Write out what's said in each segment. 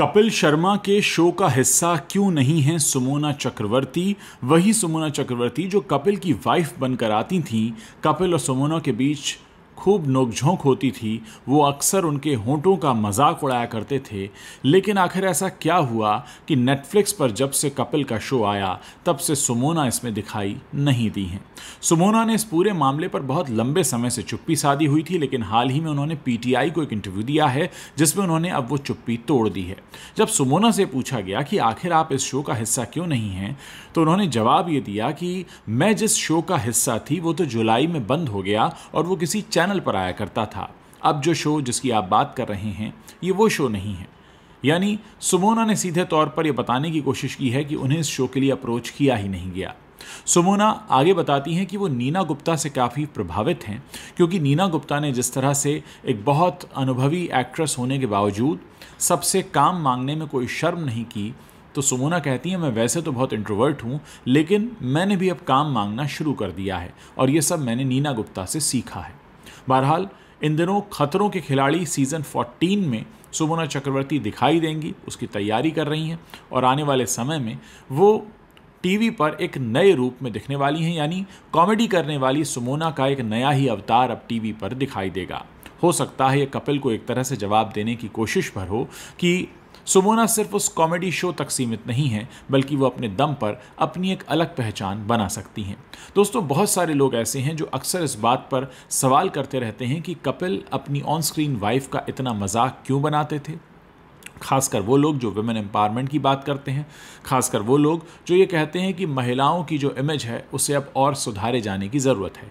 कपिल शर्मा के शो का हिस्सा क्यों नहीं है सुमोना चक्रवर्ती वही सुमोना चक्रवर्ती जो कपिल की वाइफ बनकर आती थी कपिल और सुमोना के बीच खूब नोकझोंक होती थी वो अक्सर उनके होंठों का मजाक उड़ाया करते थे लेकिन आखिर ऐसा क्या हुआ कि नेटफ्लिक्स पर जब से कपिल का शो आया तब से सुमोना इसमें दिखाई नहीं दी हैं सुमोना ने इस पूरे मामले पर बहुत लंबे समय से चुप्पी साधी हुई थी लेकिन हाल ही में उन्होंने पीटीआई को एक इंटरव्यू दिया है जिसमें उन्होंने अब वो चुप्पी तोड़ दी है जब सुमोना से पूछा गया कि आखिर आप इस शो का हिस्सा क्यों नहीं हैं तो उन्होंने जवाब ये दिया कि मैं जिस शो का हिस्सा थी वो तो जुलाई में बंद हो गया और वो किसी चैनल चैनल पर आया करता था अब जो शो जिसकी आप बात कर रहे हैं ये वो शो नहीं है यानी सुमोना ने सीधे तौर पर यह बताने की कोशिश की है कि उन्हें इस शो के लिए अप्रोच किया ही नहीं गया सुमोना आगे बताती हैं कि वो नीना गुप्ता से काफ़ी प्रभावित हैं क्योंकि नीना गुप्ता ने जिस तरह से एक बहुत अनुभवी एक्ट्रेस होने के बावजूद सबसे काम मांगने में कोई शर्म नहीं की तो सुमोना कहती हैं मैं वैसे तो बहुत इंट्रोवर्ट हूँ लेकिन मैंने भी अब काम मांगना शुरू कर दिया है और ये सब मैंने नीना गुप्ता से सीखा है बहरहाल इन दिनों खतरों के खिलाड़ी सीज़न 14 में सुमना चक्रवर्ती दिखाई देंगी उसकी तैयारी कर रही हैं और आने वाले समय में वो टीवी पर एक नए रूप में दिखने वाली हैं यानी कॉमेडी करने वाली सुमोना का एक नया ही अवतार अब टीवी पर दिखाई देगा हो सकता है ये कपिल को एक तरह से जवाब देने की कोशिश भर हो कि सुमोना सिर्फ उस कॉमेडी शो तक सीमित नहीं है बल्कि वो अपने दम पर अपनी एक अलग पहचान बना सकती हैं दोस्तों बहुत सारे लोग ऐसे हैं जो अक्सर इस बात पर सवाल करते रहते हैं कि कपिल अपनी ऑन स्क्रीन वाइफ का इतना मजाक क्यों बनाते थे खासकर वो लोग जो वुमेन एम्पावरमेंट की बात करते हैं खासकर वो लोग जो ये कहते हैं कि महिलाओं की जो इमेज है उसे अब और सुधारे जाने की ज़रूरत है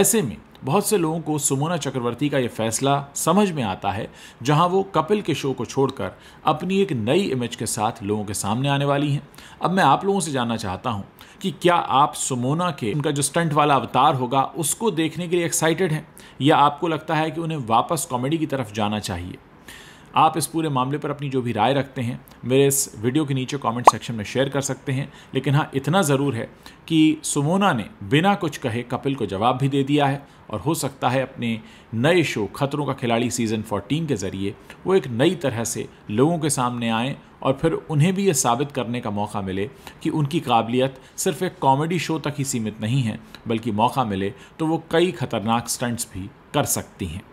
ऐसे में बहुत से लोगों को सुमोना चक्रवर्ती का ये फैसला समझ में आता है जहां वो कपिल के शो को छोड़कर अपनी एक नई इमेज के साथ लोगों के सामने आने वाली हैं अब मैं आप लोगों से जानना चाहता हूं कि क्या आप सुमोना के उनका जो स्टंट वाला अवतार होगा उसको देखने के लिए एक्साइटेड हैं या आपको लगता है कि उन्हें वापस कॉमेडी की तरफ जाना चाहिए आप इस पूरे मामले पर अपनी जो भी राय रखते हैं मेरे इस वीडियो के नीचे कमेंट सेक्शन में शेयर कर सकते हैं लेकिन हाँ इतना ज़रूर है कि सुमोना ने बिना कुछ कहे कपिल को जवाब भी दे दिया है और हो सकता है अपने नए शो खतरों का खिलाड़ी सीज़न 14 के ज़रिए वो एक नई तरह से लोगों के सामने आएँ और फिर उन्हें भी ये साबित करने का मौका मिले कि उनकी काबिलियत सिर्फ एक कॉमेडी शो तक ही सीमित नहीं है बल्कि मौका मिले तो वो कई खतरनाक स्टंट्स भी कर सकती हैं